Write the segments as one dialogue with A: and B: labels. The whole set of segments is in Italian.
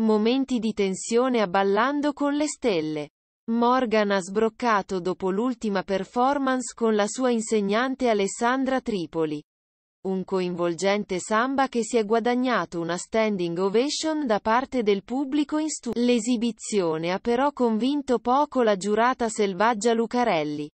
A: Momenti di tensione a Ballando con le stelle. Morgan ha sbroccato dopo l'ultima performance con la sua insegnante Alessandra Tripoli. Un coinvolgente samba che si è guadagnato una standing ovation da parte del pubblico in studio. L'esibizione ha però convinto poco la giurata selvaggia Lucarelli.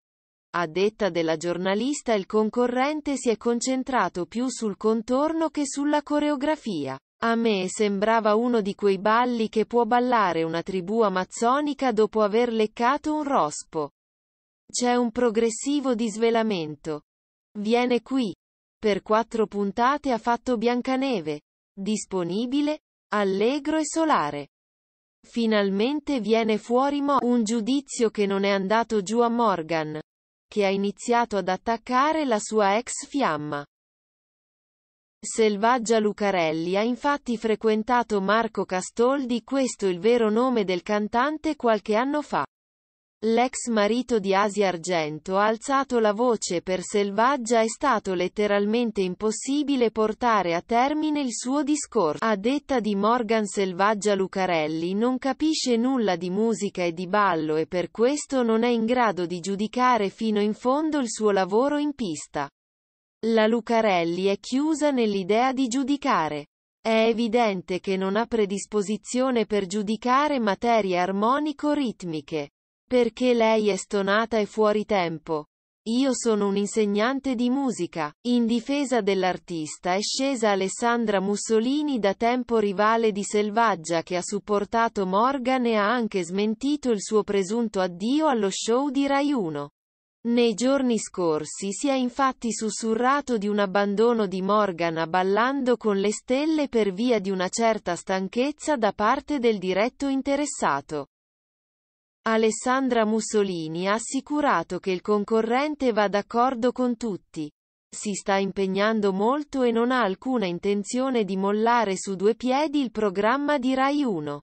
A: A detta della giornalista il concorrente si è concentrato più sul contorno che sulla coreografia. A me sembrava uno di quei balli che può ballare una tribù amazzonica dopo aver leccato un rospo. C'è un progressivo disvelamento. Viene qui. Per quattro puntate ha fatto Biancaneve. Disponibile, allegro e solare. Finalmente viene fuori Mo, un giudizio che non è andato giù a Morgan, che ha iniziato ad attaccare la sua ex fiamma. Selvaggia Lucarelli ha infatti frequentato Marco Castoldi questo il vero nome del cantante qualche anno fa. L'ex marito di Asia Argento ha alzato la voce per Selvaggia è stato letteralmente impossibile portare a termine il suo discorso. A detta di Morgan Selvaggia Lucarelli non capisce nulla di musica e di ballo e per questo non è in grado di giudicare fino in fondo il suo lavoro in pista. La Lucarelli è chiusa nell'idea di giudicare. È evidente che non ha predisposizione per giudicare materie armonico-ritmiche. Perché lei è stonata e fuori tempo. Io sono un insegnante di musica. In difesa dell'artista è scesa Alessandra Mussolini da tempo rivale di Selvaggia che ha supportato Morgan e ha anche smentito il suo presunto addio allo show di Rai 1. Nei giorni scorsi si è infatti sussurrato di un abbandono di Morgana Ballando con le stelle per via di una certa stanchezza da parte del diretto interessato. Alessandra Mussolini ha assicurato che il concorrente va d'accordo con tutti. Si sta impegnando molto e non ha alcuna intenzione di mollare su due piedi il programma di Rai 1.